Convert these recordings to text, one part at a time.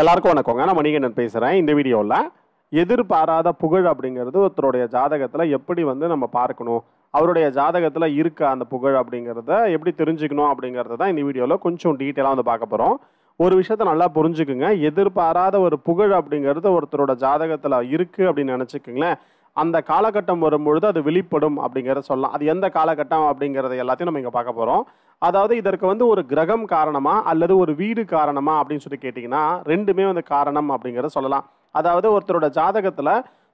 எல்லாருக்கும் வணக்கங்க நான் மணிகண்டன் பேசுகிறேன் இந்த வீடியோவில் எதிர்பாராத புகழ் அப்படிங்கிறது ஒருத்தருடைய ஜாதகத்தில் எப்படி வந்து நம்ம பார்க்கணும் அவருடைய ஜாதகத்தில் இருக்க அந்த புகழ் அப்படிங்கிறத எப்படி தெரிஞ்சுக்கணும் அப்படிங்கிறது தான் இந்த வீடியோவில் கொஞ்சம் டீட்டெயிலாக வந்து பார்க்க போகிறோம் ஒரு விஷயத்த நல்லா புரிஞ்சுக்குங்க எதிர்பாராத ஒரு புகழ் அப்படிங்கிறது ஒருத்தரோட ஜாதகத்தில் இருக்குது அப்படின்னு நினச்சிக்கோங்களேன் அந்த காலகட்டம் வரும்பொழுது அது வெளிப்படும் அப்படிங்கிறத சொல்லலாம் அது எந்த காலகட்டம் அப்படிங்கிறத எல்லாத்தையும் நம்ம இங்கே பார்க்க போகிறோம் அதாவது இதற்கு வந்து ஒரு கிரகம் காரணமாக அல்லது ஒரு வீடு காரணமாக அப்படின்னு சொல்லி கேட்டிங்கன்னா ரெண்டுமே வந்து காரணம் அப்படிங்கிறத சொல்லலாம் அதாவது ஒருத்தரோட ஜாதகத்தில்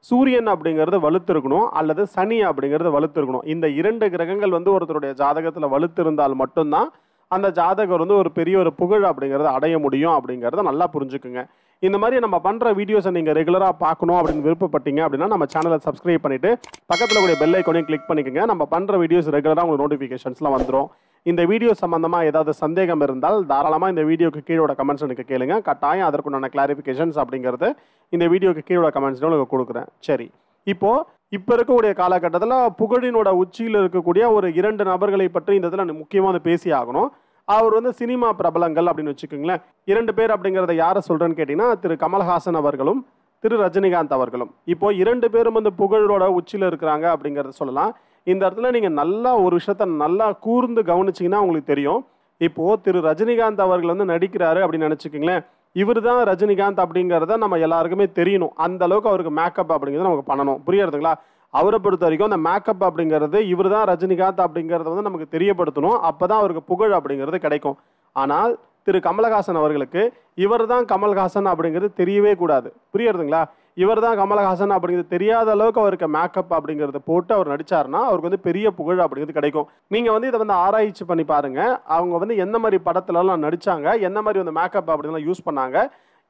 சூரியன் அப்படிங்கிறது வலுத்திருக்கணும் அல்லது சனி அப்படிங்கிறது வலுத்திருக்கணும் இந்த இரண்டு கிரகங்கள் வந்து ஒருத்தருடைய ஜாதகத்தில் வலுத்திருந்தால் மட்டும்தான் அந்த ஜாதகர் வந்து ஒரு பெரிய ஒரு புகழ் அப்படிங்கிறத அடைய முடியும் அப்படிங்கிறத நல்லா புரிஞ்சுக்குங்க இந்த மாதிரி நம்ம பண்ணுற வீடியோஸை நீங்கள் ரெகுலராக பார்க்கணும் அப்படின்னு விருப்பப்பட்டீங்க அப்படின்னா நம்ம சேனலை சப்ஸ்கிரைப் பண்ணிவிட்டு பக்கத்தில் கூடிய பெல் ஐக்கோனையும் கிளிக் பண்ணிக்கோங்க நம்ம பண்ணுற வீடியோஸ் ரெகுலராக உங்களுக்கு நோட்டிஃபிகேஷன்ஸ்லாம் வந்துடும் இந்த வீடியோ சம்மந்தமாக ஏதாவது சந்தேகம் இருந்தால் தாராளமாக இந்த வீடியோக்கு கீழோட கமெண்ட்ஸ் எனக்கு கேளுங்க கட்டாயம் அதற்குண்டான கிளாரிஃபிகேஷன்ஸ் அப்படிங்கிறது இந்த வீடியோக்கு கீழோட கமெண்ட்ஸ் உங்களுக்கு கொடுக்குறேன் சரி இப்போது இப்போ இருக்கக்கூடிய காலகட்டத்தில் புகழினோட உச்சியில் இருக்கக்கூடிய ஒரு இரண்டு நபர்களை பற்றி இந்த இதில் முக்கியமாக பேசி ஆகணும் அவர் வந்து சினிமா பிரபலங்கள் அப்படின்னு வச்சுக்கோங்களேன் இரண்டு பேர் அப்படிங்கிறத யாரை சொல்கிறேன்னு கேட்டிங்கன்னா திரு கமல்ஹாசன் அவர்களும் திரு ரஜினிகாந்த் அவர்களும் இப்போது இரண்டு பேரும் வந்து புகழோட உச்சியில் இருக்கிறாங்க அப்படிங்கிறத சொல்லலாம் இந்த இடத்துல நீங்கள் நல்லா ஒரு விஷயத்த நல்லா கூர்ந்து கவனிச்சிங்கன்னா உங்களுக்கு தெரியும் இப்போது திரு ரஜினிகாந்த் அவர்கள் வந்து நடிக்கிறாரு அப்படின்னு நினச்சிக்கிங்களேன் இவர் தான் ரஜினிகாந்த் அப்படிங்கிறத நம்ம எல்லாருக்குமே தெரியணும் அந்த அளவுக்கு அவருக்கு மேக்கப் அப்படிங்கிறத நமக்கு பண்ணணும் புரியறதுங்களா அவரை பொறுத்த வரைக்கும் அந்த மேக்கப் அப்படிங்கிறது இவர் தான் ரஜினிகாந்த் அப்படிங்கிறத வந்து நமக்கு தெரியப்படுத்தணும் அப்போ தான் அவருக்கு புகழ் அப்படிங்கிறது கிடைக்கும் ஆனால் திரு கமலஹாசன் அவர்களுக்கு இவர் தான் கமல்ஹாசன் அப்படிங்கிறது தெரியவே கூடாது புரியுறதுங்களா இவர் தான் கமலஹாசன் அப்படிங்கிறது தெரியாத அளவுக்கு அவருக்கு மேக்கப் அப்படிங்கிறத போட்டு அவர் நடித்தார்னா அவருக்கு வந்து பெரிய புகழ் அப்படிங்கிறது கிடைக்கும் நீங்கள் வந்து இதை வந்து ஆராய்ச்சி பண்ணி பாருங்கள் அவங்க வந்து எந்த மாதிரி படத்துலலாம் நடித்தாங்க எந்த மாதிரி வந்து மேக்கப் அப்படின்லாம் யூஸ் பண்ணாங்க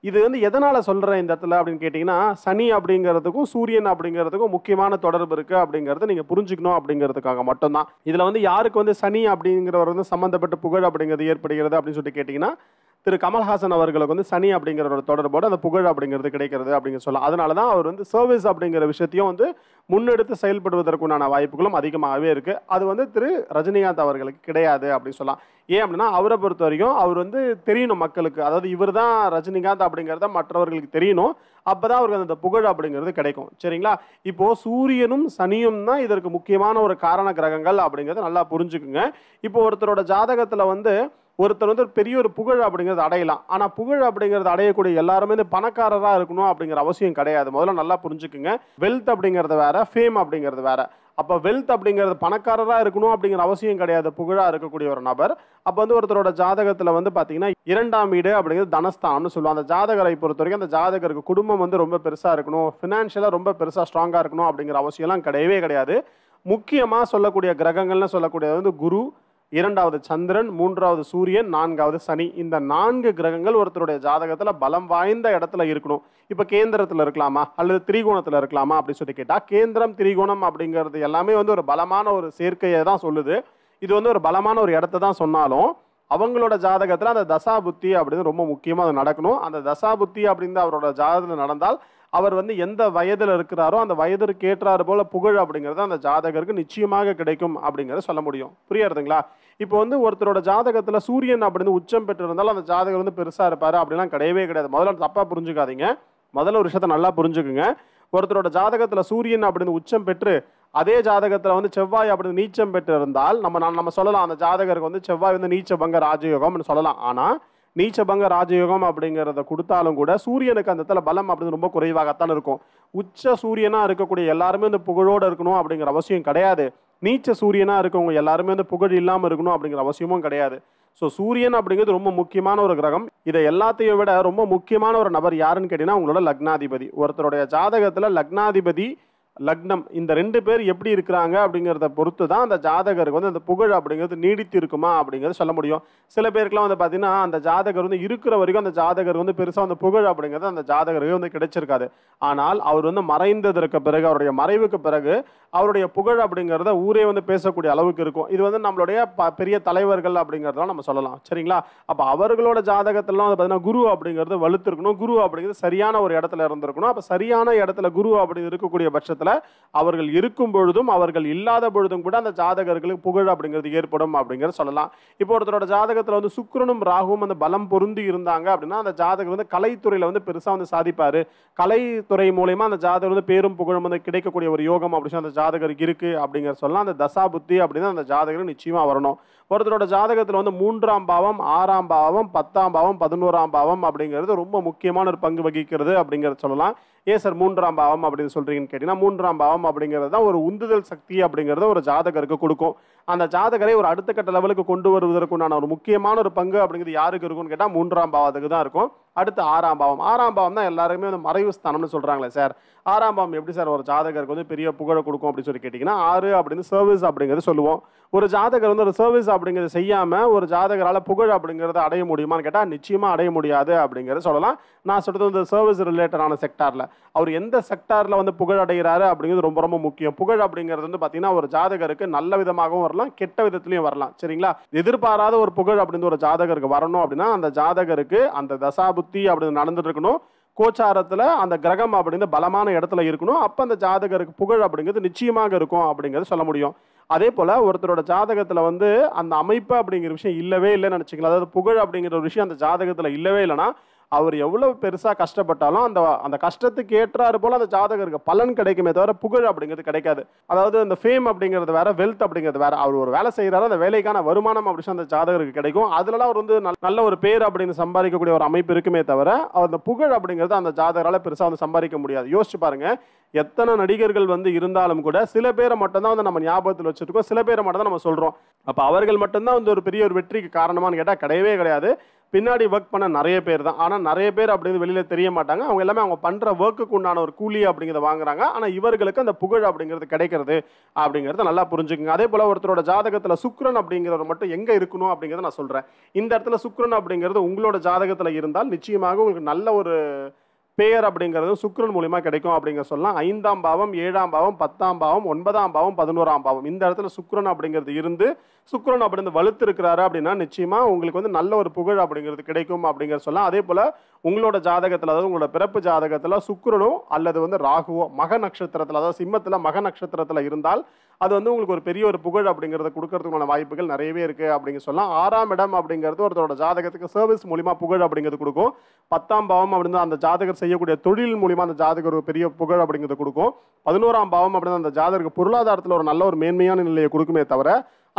இது வந்து எதனால் சொல்கிறேன் இந்த இடத்துல அப்படின்னு கேட்டிங்கன்னா சனி அப்படிங்கிறதுக்கும் சூரியன் அப்படிங்கிறதுக்கும் முக்கியமான தொடர்பு இருக்குது அப்படிங்கிறத நீங்கள் புரிஞ்சுக்கணும் அப்படிங்கிறதுக்காக மட்டும்தான் இதில் வந்து யாருக்கு வந்து சனி அப்படிங்கிறவர் வந்து சம்மந்தப்பட்ட புகழ் அப்படிங்கிறது ஏற்படுகிறது அப்படின்னு சொல்லிட்டு கேட்டிங்கன்னா திரு கமல்ஹாசன் அவர்களுக்கு வந்து சனி அப்படிங்கிற ஒரு தொடர்போடு அந்த புகழ் அப்படிங்கிறது கிடைக்கிறது அப்படிங்கிற சொல்லலாம் அதனால தான் அவர் வந்து சர்வீஸ் அப்படிங்கிற விஷயத்தையும் வந்து முன்னெடுத்து செயல்படுவதற்குண்டான வாய்ப்புகளும் அதிகமாகவே இருக்குது அது வந்து திரு ரஜினிகாந்த் அவர்களுக்கு கிடையாது அப்படின்னு சொல்லலாம் ஏன் அப்படின்னா அவரை பொறுத்த வரைக்கும் அவர் வந்து தெரியணும் மக்களுக்கு அதாவது இவர் தான் ரஜினிகாந்த் அப்படிங்கிறத மற்றவர்களுக்கு தெரியணும் அப்போ தான் அவருக்கு அந்த புகழ் அப்படிங்கிறது கிடைக்கும் சரிங்களா இப்போது சூரியனும் சனியும் தான் இதற்கு முக்கியமான ஒரு காரண கிரகங்கள் அப்படிங்கிறத நல்லா புரிஞ்சுக்குங்க இப்போ ஒருத்தரோட ஜாதகத்தில் வந்து ஒருத்தர் வந்து பெரிய ஒரு புகழ் அப்படிங்கிறது அடையலாம் ஆனால் புகழ் அப்படிங்கிறது அடையக்கூடிய எல்லாருமே இந்த பணக்காரராக இருக்கணும் அப்படிங்கிற அவசியம் கிடையாது முதல்ல நல்லா புரிஞ்சுக்குங்க வெல்த் அப்படிங்கிறது வேற ஃபேம் அப்படிங்கிறது வேற அப்போ வெல்த் அப்படிங்கிறது பணக்காரராக இருக்கணும் அப்படிங்கிற அவசியம் கிடையாது புகழாக இருக்கக்கூடிய ஒரு நபர் அப்போ வந்து ஒருத்தரோட ஜாதகத்தில் வந்து பார்த்தீங்கன்னா இரண்டாம் வீடு அப்படிங்கிறது தனஸ்தானம்னு சொல்லுவோம் அந்த ஜாதகரை பொறுத்த வரைக்கும் அந்த ஜாதகருக்கு குடும்பம் வந்து ரொம்ப பெருசாக இருக்கணும் ஃபினான்ஷியலாக ரொம்ப பெருசாக ஸ்ட்ராங்காக இருக்கணும் அப்படிங்கிற அவசியம்லாம் கிடையவே கிடையாது முக்கியமாக சொல்லக்கூடிய கிரகங்கள்னு சொல்லக்கூடியது வந்து குரு இரண்டாவது சந்திரன் மூன்றாவது சூரியன் நான்காவது சனி இந்த நான்கு கிரகங்கள் ஒருத்தருடைய ஜாதகத்தில் பலம் வாய்ந்த இடத்துல இருக்கணும் இப்போ கேந்திரத்தில் இருக்கலாமா அல்லது திரிகோணத்தில் இருக்கலாமா அப்படின்னு சொல்லி கேட்டால் கேந்திரம் திரிகோணம் அப்படிங்கிறது எல்லாமே வந்து ஒரு பலமான ஒரு சேர்க்கையை தான் சொல்லுது இது வந்து ஒரு பலமான ஒரு இடத்த தான் சொன்னாலும் அவங்களோட ஜாதகத்தில் அந்த தசா புத்தி அப்படின்னு ரொம்ப முக்கியமாக அது நடக்கணும் அந்த தசா புத்தி அப்படின்னு அவரோட ஜாதகத்தில் நடந்தால் அவர் வந்து எந்த வயதில் இருக்கிறாரோ அந்த வயதிற்கு ஏற்றாறு போல் புகழ் அப்படிங்கிறது அந்த ஜாதகருக்கு நிச்சயமாக கிடைக்கும் அப்படிங்கிறத சொல்ல முடியும் புரியாதுங்களா இப்போ வந்து ஒருத்தரோட ஜாதகத்தில் சூரியன் அப்படின்னு உச்சம் பெற்றிருந்தாலும் அந்த ஜாதகர் வந்து பெருசாக இருப்பார் அப்படிலாம் கிடையவே கிடையாது முதல்ல தப்பாக புரிஞ்சுக்காதீங்க முதல்ல ஒரு விஷயத்த நல்லா புரிஞ்சுக்குங்க ஒருத்தரோட ஜாதகத்தில் சூரியன் அப்படின்னு உச்சம் பெற்று அதே ஜாதகத்தில் வந்து செவ்வாய் அப்படின்னு நீச்சம் பெற்று இருந்தால் நம்ம நம்ம சொல்லலாம் அந்த ஜாதகருக்கு வந்து செவ்வாய் வந்து நீச்சபங்க ராஜயோகம்னு சொல்லலாம் ஆனால் நீச்சபங்க ராஜயோகம் அப்படிங்கிறத கொடுத்தாலும் கூட சூரியனுக்கு அந்த இடத்துல பலம் அப்படின்னு ரொம்ப குறைவாகத்தான் இருக்கும் உச்ச சூரியனாக இருக்கக்கூடிய எல்லாருமே இந்த புகழோடு இருக்கணும் அப்படிங்கிற அவசியம் கிடையாது நீச்ச சூரியனாக இருக்கவங்க எல்லாருமே வந்து புகழ் இல்லாமல் இருக்கணும் அப்படிங்கிற அவசியமும் கிடையாது ஸோ சூரியன் அப்படிங்கிறது ரொம்ப முக்கியமான ஒரு கிரகம் இதை எல்லாத்தையும் விட ரொம்ப முக்கியமான ஒரு நபர் யாருன்னு கேட்டிங்கன்னா உங்களோட லக்னாதிபதி ஒருத்தருடைய ஜாதகத்தில் லக்னாதிபதி லக்னம் இந்த ரெண்டு பேர் எப்படி இருக்கிறாங்க அப்படிங்கிறத பொறுத்து தான் அந்த ஜாதகருக்கு வந்து அந்த புகழ் அப்படிங்கிறது நீடித்து இருக்குமா அப்படிங்கிறது சொல்ல முடியும் சில பேருக்குலாம் வந்து பார்த்தீங்கன்னா அந்த ஜாதகர் வந்து இருக்கிற வரைக்கும் அந்த ஜாதகர் வந்து பெருசாக அந்த புகழ் அப்படிங்கிறது அந்த ஜாதகருக்கு வந்து கிடைச்சிருக்காது ஆனால் அவர் வந்து மறைந்ததற்கு பிறகு அவருடைய மறைவுக்கு பிறகு அவருடைய புகழ் அப்படிங்கிறத ஊரே வந்து பேசக்கூடிய அளவுக்கு இருக்கும் இது வந்து நம்மளுடைய ப பெரிய தலைவர்கள் அப்படிங்கிறதெல்லாம் நம்ம சொல்லலாம் சரிங்களா அப்போ அவர்களோட ஜாதகத்திலலாம் வந்து பார்த்தீங்கன்னா குரு அப்படிங்கிறது வலுத்திருக்கணும் குரு அப்படிங்கிறது சரியான ஒரு இடத்துல இருந்திருக்கணும் அப்போ சரியான இடத்துல குரு அப்படி இருக்கக்கூடிய பட்சத்தில் அதனால் அவர்கள் இருக்கும் பொழுதும் அவர்கள் இல்லாத பொழுதும் கூட அந்த ஜாதகர்களுக்கு புகழ் அப்படிங்கிறது ஏற்படும் அப்படிங்கிறத சொல்லலாம் இப்போ ஒருத்தரோட ஜாதகத்தில் வந்து சுக்ரனும் ராகுவும் அந்த பலம் பொருந்தி இருந்தாங்க அப்படின்னா அந்த ஜாதகர் வந்து கலைத்துறையில் வந்து பெருசாக வந்து சாதிப்பார் கலைத்துறை மூலயமா அந்த ஜாதகர் வந்து பேரும் புகழும் வந்து கிடைக்கக்கூடிய ஒரு யோகம் அப்படின்னு அந்த ஜாதகருக்கு இருக்குது அப்படிங்கிற சொல்லலாம் அந்த தசா புத்தி அப்படின்னா அந்த ஜாதகர் நிச்சயமாக வரணும் ஒருத்தரோட ஜாதகத்தில் வந்து மூன்றாம் பாவம் ஆறாம் பாவம் பத்தாம் பாவம் பதினோராம் பாவம் அப்படிங்கிறது ரொம்ப முக்கியமான ஒரு பங்கு வகிக்கிறது அப்படிங்கிறத சொல்லலாம் ஏன் சார் மூன்றாம் பாவம் அப்படின்னு சொல்கிறீங்கன்னு கேட்டிங்கன்னா மூன்றாம் பாவம் அப்படிங்கிறது தான் ஒரு உந்துதல் சக்தி அப்படிங்கிறத ஒரு ஜாதகருக்கு கொடுக்கும் அந்த ஜாதகரை ஒரு அடுத்த கட்ட லெவலுக்கு கொண்டு வருவதற்குண்டான ஒரு முக்கியமான ஒரு பங்கு அப்படிங்கிறது யாருக்கு இருக்கும்னு கேட்டால் மூன்றாம் பாவத்துக்கு தான் இருக்கும் அடுத்து ஆறாம் பாவம் ஆறாம் பாவம் தான் எல்லாருமே வந்து மறைவு ஸ்தானம்னு சொல்கிறாங்களே சார் ஆறாம் பாவம் எப்படி சார் ஒரு ஜாதகருக்கு வந்து பெரிய புகழை கொடுக்கும் அப்படின்னு சொல்லி கேட்டிங்கன்னா ஆறு அப்படின்னு சர்வீஸ் அப்படிங்கிறது சொல்லுவோம் ஒரு ஜாதகர் வந்து ஒரு சர்வீஸ் அப்படிங்கிறது செய்யாமல் ஒரு ஜாதகரால் புகழ் அப்படிங்கிறத அடைய முடியுமான்னு கேட்டால் நிச்சயமாக அடைய முடியாது அப்படிங்கிறத சொல்லலாம் நான் சொல்கிறது வந்து சர்வீஸ் ரிலேட்டடான செக்டாரில் அவர் எந்த செக்டாரில் வந்து புகழ் அடைகிறாரு அப்படிங்கிறது ரொம்ப ரொம்ப முக்கியம் புகழ் அப்படிங்கிறது வந்து பார்த்திங்கன்னா ஒரு ஜாதகருக்கு நல்ல விதமாகவும் வரலாம் கெட்ட விதத்துலையும் வரலாம் சரிங்களா எதிர்பாராத ஒரு புகழ் அப்படின்னு ஒரு ஜாதகருக்கு வரணும் அப்படின்னா அந்த ஜாதகருக்கு அந்த தசாபுத்தி சுத்தி அப்படின்னு நடந்துட்டு இருக்கணும் கோச்சாரத்தில் அந்த கிரகம் அப்படிங்கிற பலமான இடத்துல இருக்கணும் அப்போ அந்த ஜாதகருக்கு புகழ் அப்படிங்கிறது நிச்சயமாக இருக்கும் அப்படிங்கிறது சொல்ல முடியும் அதே போல் ஒருத்தரோட ஜாதகத்தில் வந்து அந்த அமைப்பு அப்படிங்கிற விஷயம் இல்லவே இல்லைன்னு நினச்சிக்கலாம் அதாவது புகழ் அப்படிங்கிற ஒரு விஷயம் அந்த ஜாதகத்தில் இல்லவே இல்லைன்னா அவர் எவ்வளோ பெருசாக கஷ்டப்பட்டாலும் அந்த அந்த கஷ்டத்துக்கு ஏற்றாரு போல் அந்த ஜாதகருக்கு பலன் கிடைக்குமே தவிர புகழ் அப்படிங்கிறது கிடைக்காது அதாவது அந்த ஃபேம் அப்படிங்கிறது வேற வெல்த் அப்படிங்கிறது வேற அவர் ஒரு வேலை செய்கிறாரு அந்த வேலைக்கான வருமானம் அப்படின்னு அந்த ஜாதகருக்கு கிடைக்கும் அதுலலாம் அவர் வந்து நல்ல ஒரு பேர் அப்படின்னு சம்பாதிக்கக்கூடிய ஒரு அமைப்பு இருக்குமே தவிர அந்த புகழ் அப்படிங்கிறது அந்த ஜாதகரால் பெருசாக வந்து சம்பாதிக்க முடியாது யோசிச்சு பாருங்க எத்தனை நடிகர்கள் வந்து இருந்தாலும் கூட சில பேரை மட்டும்தான் வந்து நம்ம ஞாபகத்தில் வச்சுருக்கோம் சில பேரை மட்டும் தான் நம்ம சொல்கிறோம் அப்போ அவர்கள் மட்டும்தான் வந்து ஒரு பெரிய ஒரு வெற்றிக்கு காரணமானு கேட்டால் கிடையவே கிடையாது பின்னாடி ஒர்க் பண்ண நிறைய பேர் தான் ஆனால் நிறைய பேர் அப்படிங்கிறது வெளியில் தெரிய மாட்டாங்க அவங்க எல்லாமே அவங்க பண்ணுற ஒர்க்குக்கு உண்டான ஒரு கூலி அப்படிங்கிறத வாங்குறாங்க ஆனால் இவர்களுக்கு அந்த புகழ் அப்படிங்கிறது கிடைக்கிறது அப்படிங்கிறத நல்லா புரிஞ்சுக்குங்க அதே போல் ஒருத்தரோட ஜாதகத்தில் சுக்ரன் அப்படிங்கிறவர் மட்டும் எங்கே இருக்கணும் அப்படிங்கிறத நான் சொல்கிறேன் இந்த இடத்துல சுக்ரன் அப்படிங்கிறது உங்களோட ஜாதகத்தில் இருந்தால் நிச்சயமாக உங்களுக்கு நல்ல ஒரு பேர் அப்படிங்கிறது சுக்ரன் மூலிமா கிடைக்கும் அப்படிங்கிற சொல்லலாம் ஐந்தாம் பாவம் ஏழாம் பாவம் பத்தாம் பாவம் ஒன்பதாம் பாவம் பதினோராம் பாவம் இந்த இடத்துல சுக்ரன் அப்படிங்கிறது இருந்து சுக்ரன் அப்படின்னு வலுத்து இருக்கிறாரு அப்படின்னா நிச்சயமாக உங்களுக்கு வந்து நல்ல ஒரு புகழ் அப்படிங்கிறது கிடைக்கும் அப்படிங்கிற சொல்லலாம் அதே போல் உங்களோட ஜாதகத்தில் அதாவது உங்களோட பிறப்பு ஜாதகத்தில் சுக்ரனோ அல்லது வந்து ராகுவோ மக நட்சத்திரத்தில் அதாவது சிம்மத்தில் மக நட்சத்திரத்தில் இருந்தால் அது வந்து உங்களுக்கு ஒரு பெரிய ஒரு புகழ் அப்படிங்கிறத கொடுக்கறதுக்கான வாய்ப்புகள் நிறையவே இருக்குது அப்படிங்க சொல்லலாம் ஆறாம் இடம் அப்படிங்கிறது ஒருத்தரோட ஜாதகத்துக்கு சர்வீஸ் மூலிமா புகழ் அப்படிங்கிறது கொடுக்கும் பத்தாம் பாவம் அப்படின்னு அந்த ஜாதகர் செய்ய செய்யக்கூடிய தொழில் மூலிமா அந்த ஜாதகர் ஒரு பெரிய புகழ் அப்படிங்கிறத கொடுக்கும் பதினோராம் பாவம் அப்படின்னு அந்த ஜாதகருக்கு பொருளாதாரத்தில் ஒரு நல்ல ஒரு மேன்மையான நிலையை கொடுக்குமே தவிர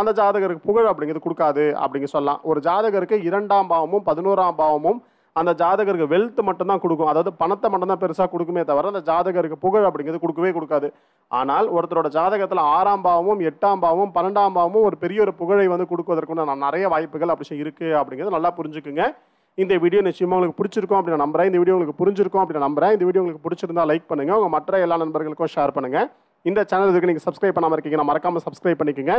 அந்த ஜாதகருக்கு புகழ் அப்படிங்கிறது கொடுக்காது அப்படிங்க சொல்லலாம் ஒரு ஜாதகருக்கு இரண்டாம் பாவமும் பதினோராம் பாவமும் அந்த ஜாதகருக்கு வெல்த் மட்டும்தான் கொடுக்கும் அதாவது பணத்தை மட்டும்தான் பெருசாக கொடுக்குமே தவிர அந்த ஜாதகருக்கு புகழ் அப்படிங்கிறது கொடுக்கவே கொடுக்காது ஆனால் ஒருத்தரோட ஜாதகத்தில் ஆறாம் பாவமும் எட்டாம் பாவமும் பன்னெண்டாம் பாவமும் ஒரு பெரிய ஒரு புகழை வந்து கொடுக்குவதற்கு நிறைய வாய்ப்புகள் அப்படி இருக்குது அப்படிங்கிறது நல்லா புரிஞ்சுக்குங்க இந்த வீடியோ நிச்சயமாக உங்களுக்கு பிடிச்சிருக்கும் அப்படின்னு நான் நம்புறேன் இந்த வீடியோ உங்களுக்கு புரிஞ்சிருக்கும் அப்படின்னு நம்புறேன் இந்த வீடியோ உங்களுக்கு பிடிச்சிருந்தா லைக் பண்ணுங்கள் உங்கள் மற்ற எல்லா நண்பர்களுக்கும் ஷேர் பண்ணுங்கள் இந்த சேனல் இதுக்கு நீங்கள் சப்ஸ்கிரைப் பண்ணாமல் இருக்கீங்கன்னா மறக்காமல் சப்ஸ்கிரைப் பண்ணிக்கோங்க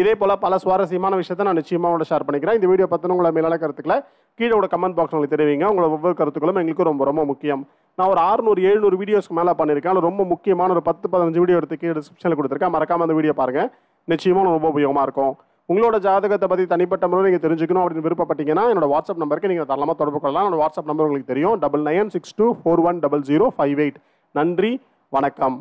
இதே போல் பல சுவாரஸ்யமான விஷயத்தை நான் நிச்சயமாக உங்களை ஷேர் பண்ணிக்கிறேன் இந்த வீடியோ பற்றின உங்களை மேலான கருத்துக்களை கீழே உங்களோட கமெண்ட் பாக்ஸ் உங்களுக்கு தெரிவிங்க உங்களோட ஒவ்வொரு கருத்துக்களும் எங்களுக்கு ரொம்ப ரொம்ப முக்கியம் நான் ஒரு ஆறுநூறு எழுநூறு வீடியோஸ்க்கு மேலே பண்ணியிருக்கேன் ரொம்ப முக்கியமான ஒரு பத்து பதினஞ்சு வீடியோ எடுத்து கீழே டிஸ்கிரிப்ஷனில் கொடுத்துருக்கேன் மறக்காமல் அந்த வீடியோ பாருங்கள் நிச்சயமாக ரொம்ப உபயோகமாக இருக்கும் உங்களோட ஜாதகத்தை பற்றி தனிப்பட்ட முறையில் நீங்கள் தெரிஞ்சுக்கணும் அப்படின்னு விருப்பப்பட்டீங்கன்னா என்னோட வாட்ஸ்அப் நம்பருக்கு நீங்கள் தரலாமல் தொடர்பு கொள்ளலாம் என்னோட வாட்ஸ்அப் நம்பர் உங்களுக்கு தெரியும் double nine six two four one double zero five eight நன்றி வணக்கம்